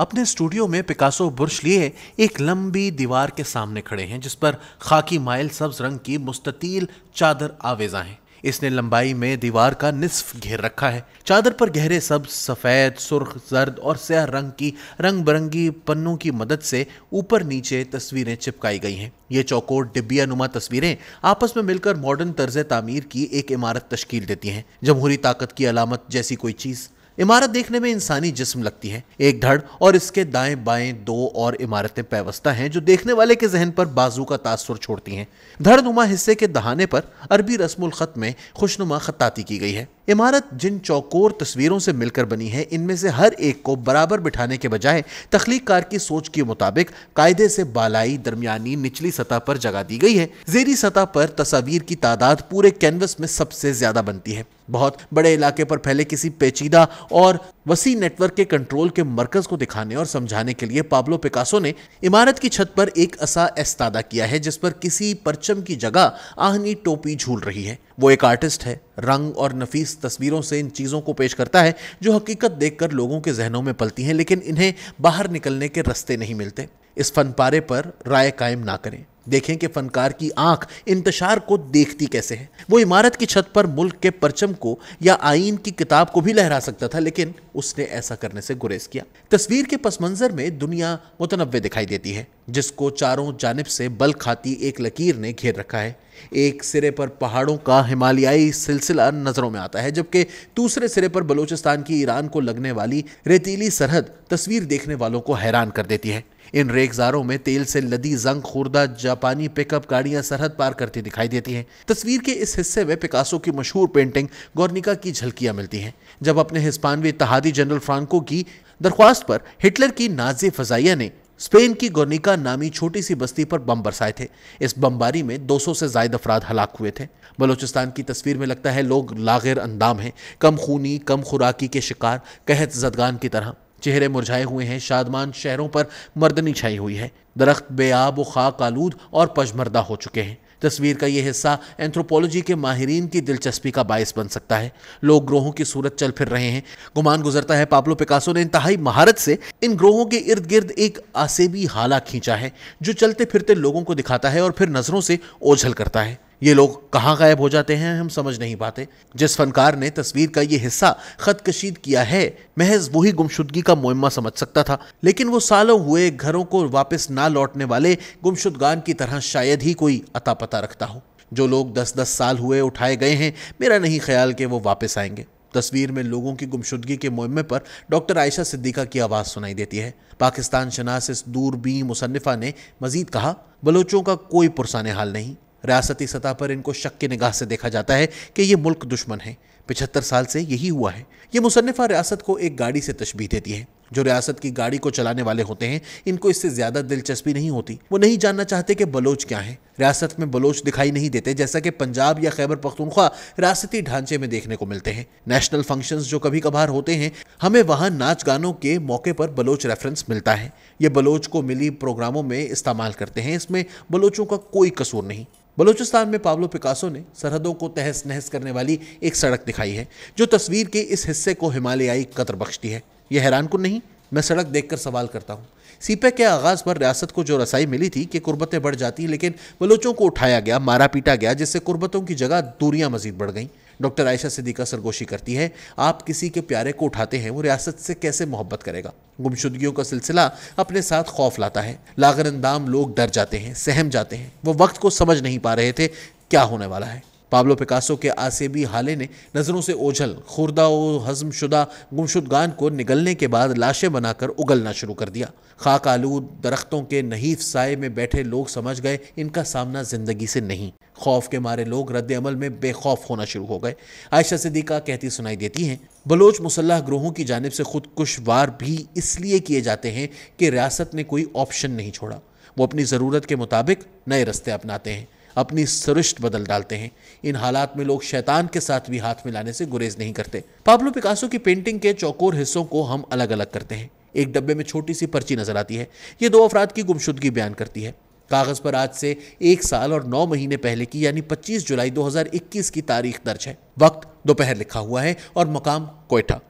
अपने स्टूडियो में Picasso brush लिए एक लंबी दीवार के सामने खड़े हैं जिस पर खाकी माइल सब्ज रंग की मुस्ततील चादर आवेजा है इसने लंबाई में दीवार का निसफ घेर रखा है चादर पर गहरे सब्ज सफ़ेद सुर्ख जर्द और सह रंग की रंग बिरंगी पन्नों की मदद से ऊपर नीचे तस्वीरें चिपकाई गई हैं ये चौकोर डिब्बिया नुमा तस्वीरें आपस में मिलकर मॉडर्न तर्ज तामीर की एक इमारत तश्कील देती हैं जमहूरी ताकत की अलामत जैसी कोई चीज़ इमारत देखने में इंसानी जिस्म लगती है एक धड़ और इसके दाएं बाएं दो और इमारतें पैवस्ता हैं जो देखने वाले के जहन पर बाजू का तासुर छोड़ती हैं धड़नुमा हिस्से के दहाने पर अरबी रस्म खत में खुशनुमा खताती की गई है इमारत जिन चौकोर तस्वीरों से मिलकर बनी है इनमें से हर एक को बराबर बिठाने के बजाय तख्लीकार की सोच के मुताबिक कायदे से बालाई दरमियानी निचली सतह पर जगह दी गई है जेरी सतह पर तस्वीर की तादाद पूरे कैनवस में सबसे ज्यादा बनती है बहुत बड़े इलाके पर फैले किसी पेचीदा और वसी नेटवर्क के कंट्रोल के मरकज को दिखाने और समझाने के लिए पाब्लो पिकासो ने इमारत की छत पर एक असा एस्तादा किया है जिस पर किसी परचम की जगह आहनी टोपी झूल रही है वो एक आर्टिस्ट है रंग और नफीस तस्वीरों से इन चीज़ों को पेश करता है जो हकीकत देखकर लोगों के जहनों में पलती हैं लेकिन इन्हें बाहर निकलने के रास्ते नहीं मिलते इस फन पारे पर राय कायम ना करें देखें कि फनकार की आंख इंतशार को देखती कैसे है वो इमारत की छत पर मुल्क के परचम को या आईन की किताब को भी लहरा सकता था लेकिन उसने ऐसा करने से गुरेज किया तस्वीर के पस मंजर में दुनिया मुतनवे दिखाई देती है जिसको चारों जानब से बल खाती एक लकीर ने घेर रखा है एक सिरे पर पहाड़ों का हिमालयाई सिलसिला नज़रों में आता है जबकि दूसरे सिरे पर बलूचिस्तान की ईरान को लगने वाली रेतीली सरहद तस्वीर देखने वालों को हैरान कर देती है इन रेगजारों में तेल से लदी जंग खुर्दा जापानी पिकअप गाड़ियां सरहद पार करती दिखाई देती हैं तस्वीर के इस हिस्से में पिकासो की मशहूर पेंटिंग गौरनिका की झलकियां मिलती हैं जब अपने हिस्पानवी तहादी जनरल फ्रांको की दरख्वास्त पर हिटलर की नाजी फजाइया ने स्पेन की गोर्निका नामी छोटी सी बस्ती पर बम बरसाए थे इस बमबारी में 200 से ज्यादा अफराद हलाक हुए थे बलूचिस्तान की तस्वीर में लगता है लोग लागिर अंदाम हैं कम खूनी कम खुराकी के शिकार कहत जदगान की तरह चेहरे मुरझाए हुए हैं शादमान शहरों पर मर्दनी छाई हुई है दरख्त बेआब व खाक आलूद और पजमरदा हो चुके हैं तस्वीर का ये हिस्सा एंथ्रोपोलॉजी के माहरीन की दिलचस्पी का बायस बन सकता है लोग ग्रोहों की सूरत चल फिर रहे हैं गुमान गुजरता है पापलो पिकासो ने इंतहाई महारत से इन ग्रोहों के इर्द गिर्द एक आसेबी हाला खींचा है जो चलते फिरते लोगों को दिखाता है और फिर नजरों से ओझल करता है ये लोग कहाँ गायब हो जाते हैं हम समझ नहीं पाते जिस फनकार ने तस्वीर का ये हिस्सा खत कशीद किया है महज वही गुमशुदगी का मुइमा समझ सकता था लेकिन वो सालों हुए घरों को वापस ना लौटने वाले गुमशुदगान की तरह शायद ही कोई अता पता रखता हो जो लोग दस दस साल हुए उठाए गए हैं मेरा नहीं ख्याल कि वो वापस आएंगे तस्वीर में लोगों की गुमशुदगी के मुहिमे पर डॉक्टर आयशा सिद्दीका की आवाज़ सुनाई देती है पाकिस्तान शनास इस दूरबी मुसनफ़ा ने मजीद कहा बलोचों का कोई पुरसान हाल नहीं रियासती सतह पर इनको शक की निगाह से देखा जाता है कि ये मुल्क दुश्मन है पिछहत्तर साल से यही हुआ है ये मुसनफ़ा रियासत को एक गाड़ी से तशबी देती है जो रियासत की गाड़ी को चलाने वाले होते हैं इनको इससे ज़्यादा दिलचस्पी नहीं होती वो नहीं जानना चाहते कि बलोच क्या है रियासत में बलोच दिखाई नहीं देते जैसा कि पंजाब या खैबर पख्तूनख्वा रियासती ढांचे में देखने को मिलते हैं नेशनल फंक्शंस जो कभी कभार होते हैं हमें वहाँ नाच गानों के मौके पर बलोच रेफरेंस मिलता है ये बलोच को मिली प्रोग्रामों में इस्तेमाल करते हैं इसमें बलोचों का कोई कसूर नहीं बलूचिस्तान में पाब्लो पिकासो ने सरहदों को तहस नहस करने वाली एक सड़क दिखाई है जो तस्वीर के इस हिस्से को हिमालयाई कतर बख्शती है यह हैरान कन नहीं मैं सड़क देखकर सवाल करता हूँ सीपे के आगाज़ पर रियासत को जो रसाई मिली थी कि कुर्बतें बढ़ जाती लेकिन बलोचों को उठाया गया मारा पीटा गया जिससे कुर्बतों की जगह दूरियाँ मजीद बढ़ गईं डॉक्टर आयशा सिद्दीका सरगोशी करती हैं आप किसी के प्यारे को उठाते हैं वो रियासत से कैसे मोहब्बत करेगा गुमशुदगियों का सिलसिला अपने साथ खौफ लाता है लागरंदाम लोग डर जाते हैं सहम जाते हैं वो वक्त को समझ नहीं पा रहे थे क्या होने वाला है पाब्लो पिकासो के आसेबी हाले ने नज़रों से ओझल खुर्दा व हजम शुदा गुमशुदगान को निगलने के बाद लाशें बनाकर उगलना शुरू कर दिया खाक आलूद दरख्तों के नहीफ साय में बैठे लोग समझ गए इनका सामना ज़िंदगी से नहीं खौफ के मारे लोग रद्द अमल में बेखौफ होना शुरू हो गए आयशा सिद्दीका कहती सुनाई देती हैं बलोच मुसल्ह ग्रोहों की जानब से खुदकुश वार भी इसलिए किए जाते हैं कि रियासत ने कोई ऑप्शन नहीं छोड़ा वो अपनी ज़रूरत के मुताबिक नए रस्ते अपनाते हैं अपनी सृष्ट बदल डालते हैं इन हालात में लोग शैतान के साथ भी हाथ मिलाने से गुरेज नहीं करते पाब्लो पिकासो की पेंटिंग के चौकोर हिस्सों को हम अलग अलग करते हैं एक डब्बे में छोटी सी पर्ची नजर आती है ये दो अफराद की गुमशुदगी बयान करती है कागज़ पर आज से एक साल और नौ महीने पहले की यानी 25 जुलाई 2021 की तारीख दर्ज है वक्त दोपहर लिखा हुआ है और मकाम कोयठा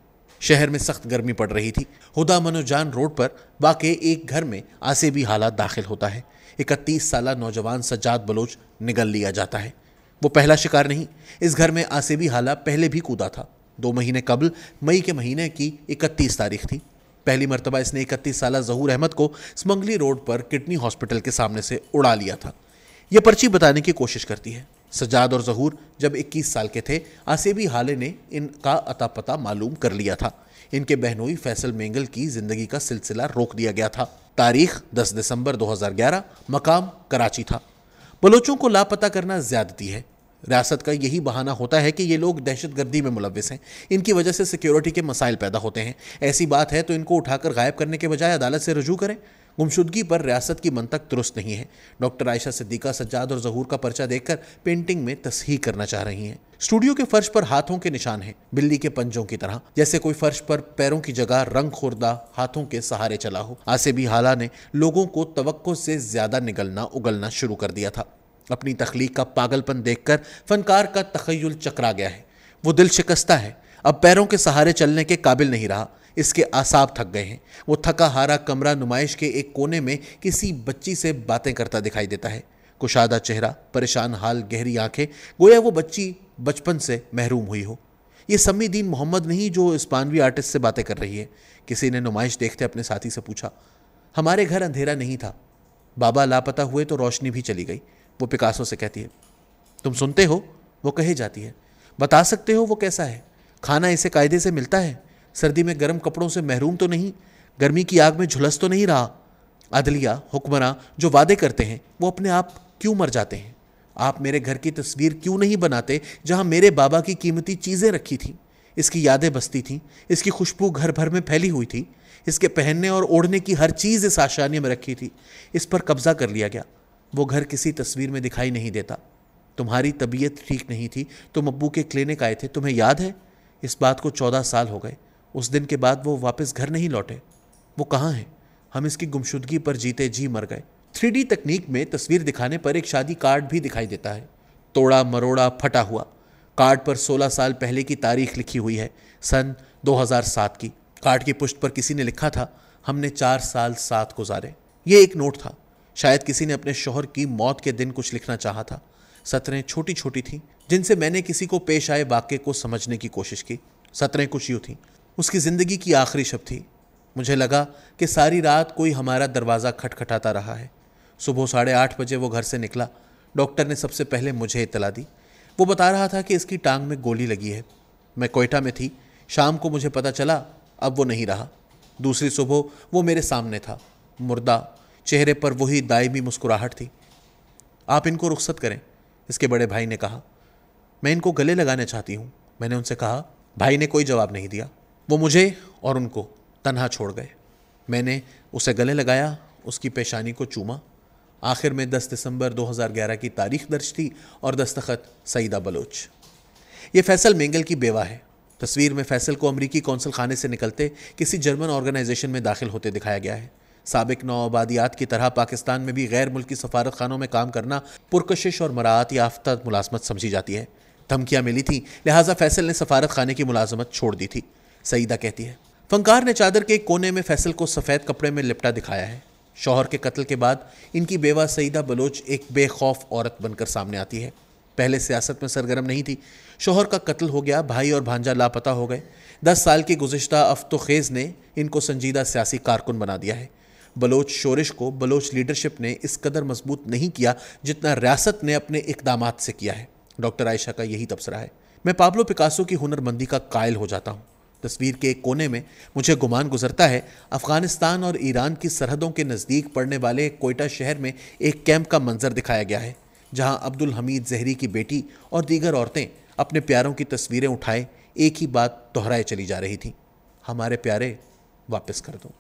शहर में सख्त गर्मी पड़ रही थी हुदा मनोजान रोड पर वाकई एक घर में आसेबी हालात दाखिल होता है इकतीस साल नौजवान सज्जाद बलोच निगल लिया जाता है वो पहला शिकार नहीं इस घर में आसेबी हालात पहले भी कूदा था दो महीने कबल मई के महीने की इकतीस तारीख थी पहली मरतबा इसने इकतीस साल जहूर अहमद को स्मंगली रोड पर किडनी हॉस्पिटल के सामने से उड़ा लिया था यह पर्ची बताने की कोशिश करती है सजाद और जहूर जब 21 साल के थे आसेबी हाले ने इनका अता पता मालूम कर लिया था इनके बहनोई फैसल मेंगल की जिंदगी का सिलसिला रोक दिया गया था तारीख 10 दिसंबर 2011 मकाम कराची था बलोचों को लापता करना ज्यादती है रियासत का यही बहाना होता है कि ये लोग दहशत गर्दी में मुलविस हैं इनकी वजह से सिक्योरिटी के मसाइल पैदा होते हैं ऐसी बात है तो इनको उठाकर गायब करने के बजाय अदालत से रजू करें गुमशुदगी पर रियासत की मनतक दुरुस्त नहीं है डॉक्टर आयशा सिद्दीका सज्जाद और जहूर का पर्चा देखकर पेंटिंग में तस्ही करना चाह रही हैं स्टूडियो के फर्श पर हाथों के निशान हैं बिल्ली के पंजों की तरह जैसे कोई फर्श पर पैरों की जगह रंग खोरदा हाथों के सहारे चला हो आसिबी हाला ने लोगों को तवक्को से ज्यादा निगलना उगलना शुरू कर दिया था अपनी तख्लीक का पागलपन देखकर फनकार का तखयल चकरा गया है वो दिल शिकस्ता है अब पैरों के सहारे चलने के काबिल नहीं रहा इसके आसाब थक गए हैं वो थका हारा कमरा नुमाइश के एक कोने में किसी बच्ची से बातें करता दिखाई देता है कुशादा चेहरा परेशान हाल गहरी आंखें गोया वो बच्ची बचपन से महरूम हुई हो ये सम्मी दीन मोहम्मद नहीं जो इस्पानवी आर्टिस्ट से बातें कर रही है किसी ने नुमाइश देखते अपने साथी से पूछा हमारे घर अंधेरा नहीं था बाबा लापता हुए तो रोशनी भी चली गई वो पिकासो से कहती है तुम सुनते हो वो कहे जाती है बता सकते हो वो कैसा है खाना इसे कायदे से मिलता है सर्दी में गर्म कपड़ों से महरूम तो नहीं गर्मी की आग में झुलस तो नहीं रहा अदलिया हुक्मरान जो वादे करते हैं वो अपने आप क्यों मर जाते हैं आप मेरे घर की तस्वीर क्यों नहीं बनाते जहाँ मेरे बाबा की कीमती चीज़ें रखी थीं इसकी यादें बसती थीं इसकी खुशबू घर भर में फैली हुई थी इसके पहनने और ओढ़ने की हर चीज़ इस आशानी में रखी थी इस पर कब्ज़ा कर लिया गया वो घर किसी तस्वीर में दिखाई नहीं देता तुम्हारी तबीयत ठीक नहीं थी तुम अब्बू के क्लिनिक आए थे तुम्हें याद है इस बात को चौदह साल हो गए उस दिन के बाद वो वापस घर नहीं लौटे वो कहाँ हैं हम इसकी गुमशुदगी पर जीते जी मर गए थ्री तकनीक में तस्वीर दिखाने पर एक शादी कार्ड भी दिखाई देता है तोड़ा मरोड़ा फटा हुआ कार्ड पर 16 साल पहले की तारीख लिखी हुई है सन 2007 की कार्ड की पुष्ट पर किसी ने लिखा था हमने चार साल साथ गुजारे ये एक नोट था शायद किसी ने अपने शोहर की मौत के दिन कुछ लिखना चाहा था सतरें छोटी छोटी थीं जिनसे मैंने किसी को पेश आए वाक्य को समझने की कोशिश की सतरें कुछ यूँ थीं उसकी ज़िंदगी की आखिरी शब थी मुझे लगा कि सारी रात कोई हमारा दरवाज़ा खटखटाता रहा है सुबह साढ़े आठ बजे वो घर से निकला डॉक्टर ने सबसे पहले मुझे इतला दी वो बता रहा था कि इसकी टांग में गोली लगी है मैं कोयटा में थी शाम को मुझे पता चला अब वो नहीं रहा दूसरी सुबह वो मेरे सामने था मुर्दा चेहरे पर वही दायमी मुस्कुराहट थी आप इनको रुख्सत करें इसके बड़े भाई ने कहा मैं इनको गले लगाना चाहती हूँ मैंने उनसे कहा भाई ने कोई जवाब नहीं दिया वो मुझे और उनको तन्हा छोड़ गए मैंने उसे गले लगाया उसकी पेशानी को चूमा आखिर में 10 दिसंबर 2011 की तारीख दर्ज थी और दस्तखत सईदा बलोच ये फैसल मेंगल की बेवा है तस्वीर में फैसल को अमरीकी कौंसल खाने से निकलते किसी जर्मन ऑर्गेनाइजेशन में दाखिल होते दिखाया गया है सबक नौआबादियात की तरह पाकिस्तान में भी गैर मुल्की सफारत खानों में काम करना पुरकशिश और मराहत याफ्ता मुलाजमत समझी जाती है धमकियाँ मिली थी लिहाजा फैसल ने सफारत खाने की मुलाजमत छोड़ दी थी सईदा कहती है फंकार ने चादर के एक कोने में फैसल को सफ़ेद कपड़े में लिपटा दिखाया है शौहर के कत्ल के बाद इनकी बेवा सईदा बलोच एक बेखौफ औरत बनकर सामने आती है पहले सियासत में सरगर्म नहीं थी शोहर का कत्ल हो गया भाई और भांजा लापता हो गए दस साल की गुजशत खेज ने इनको संजीदा सियासी कारकुन बना दिया है बलोच शोरिश को बलोच लीडरशिप ने इस कदर मजबूत नहीं किया जितना रियासत ने अपने इकदाम से किया है डॉक्टर आयशा का यही तबसरा है मैं पाब्लो पिकासो की हुनरमंदी का कायल हो जाता हूँ तस्वीर के एक कोने में मुझे गुमान गुजरता है अफगानिस्तान और ईरान की सरहदों के नज़दीक पड़ने वाले कोयटा शहर में एक कैंप का मंजर दिखाया गया है जहां अब्दुल हमीद जहरी की बेटी और दीगर औरतें अपने प्यारों की तस्वीरें उठाए एक ही बात दोहराए चली जा रही थी हमारे प्यारे वापस कर दूँ